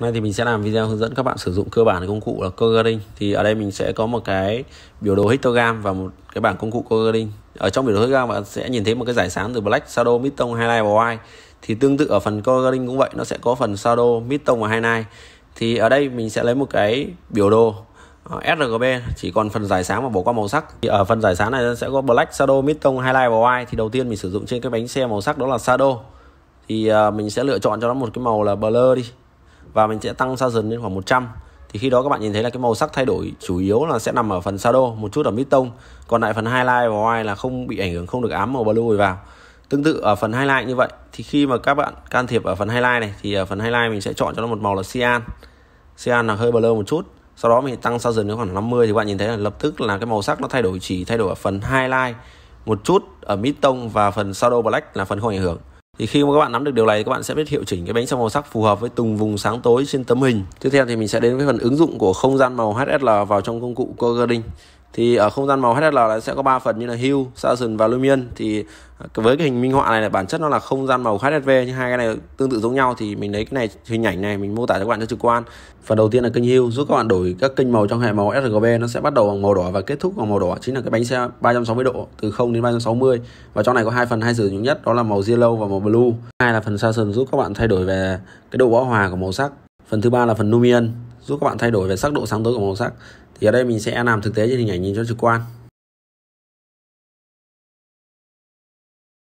nay thì mình sẽ làm video hướng dẫn các bạn sử dụng cơ bản công cụ là coloring Thì ở đây mình sẽ có một cái biểu đồ histogram và một cái bảng công cụ coloring Ở trong biểu đồ histogram bạn sẽ nhìn thấy một cái giải sáng từ Black, Shadow, Midtone, Highlight và White. Thì tương tự ở phần coloring cũng vậy, nó sẽ có phần Shadow, Midtone và Highlight. Thì ở đây mình sẽ lấy một cái biểu đồ ờ, sRGB chỉ còn phần giải sáng và bỏ qua màu sắc thì ở phần giải sáng này sẽ có Black, Shadow, Midtone, Highlight và White thì đầu tiên mình sử dụng trên cái bánh xe màu sắc đó là Shadow thì ờ, mình sẽ lựa chọn cho nó một cái màu là Blur đi và mình sẽ tăng size lên khoảng 100 thì khi đó các bạn nhìn thấy là cái màu sắc thay đổi chủ yếu là sẽ nằm ở phần shadow một chút ở mid tone còn lại phần highlight và white là không bị ảnh hưởng không được ám màu blue rồi vào tương tự ở phần highlight như vậy thì khi mà các bạn can thiệp ở phần highlight này thì ở phần highlight mình sẽ chọn cho nó một màu là cyan cyan là hơi blue một chút sau đó mình tăng size đến khoảng 50 thì các bạn nhìn thấy là lập tức là cái màu sắc nó thay đổi chỉ thay đổi ở phần highlight một chút ở mid tone và phần shadow black là phần không ảnh hưởng thì khi mà các bạn nắm được điều này các bạn sẽ biết hiệu chỉnh cái bánh xe màu sắc phù hợp với từng vùng sáng tối trên tấm hình tiếp theo thì mình sẽ đến với phần ứng dụng của không gian màu HSL vào trong công cụ Cogerding thì ở không gian màu HSL là sẽ có 3 phần như là Hue, Saturation và Lumion thì à, với cái hình minh họa này là bản chất nó là không gian màu HSV nhưng hai cái này tương tự giống nhau thì mình lấy cái này hình ảnh này mình mô tả cho các bạn cho trực quan phần đầu tiên là kênh Hue giúp các bạn đổi các kênh màu trong hệ màu sRGB nó sẽ bắt đầu bằng màu đỏ và kết thúc bằng màu đỏ chính là cái bánh xe 360 độ từ 0 đến 360 và trong này có hai phần hay sử dụng nhất đó là màu yellow và màu blue hai là phần Saturation giúp các bạn thay đổi về cái độ bão hòa của màu sắc phần thứ ba là phần Lumion giúp các bạn thay đổi về sắc độ sáng tối của màu sắc thì ở đây mình sẽ làm thực tế trên hình ảnh nhìn cho trực quan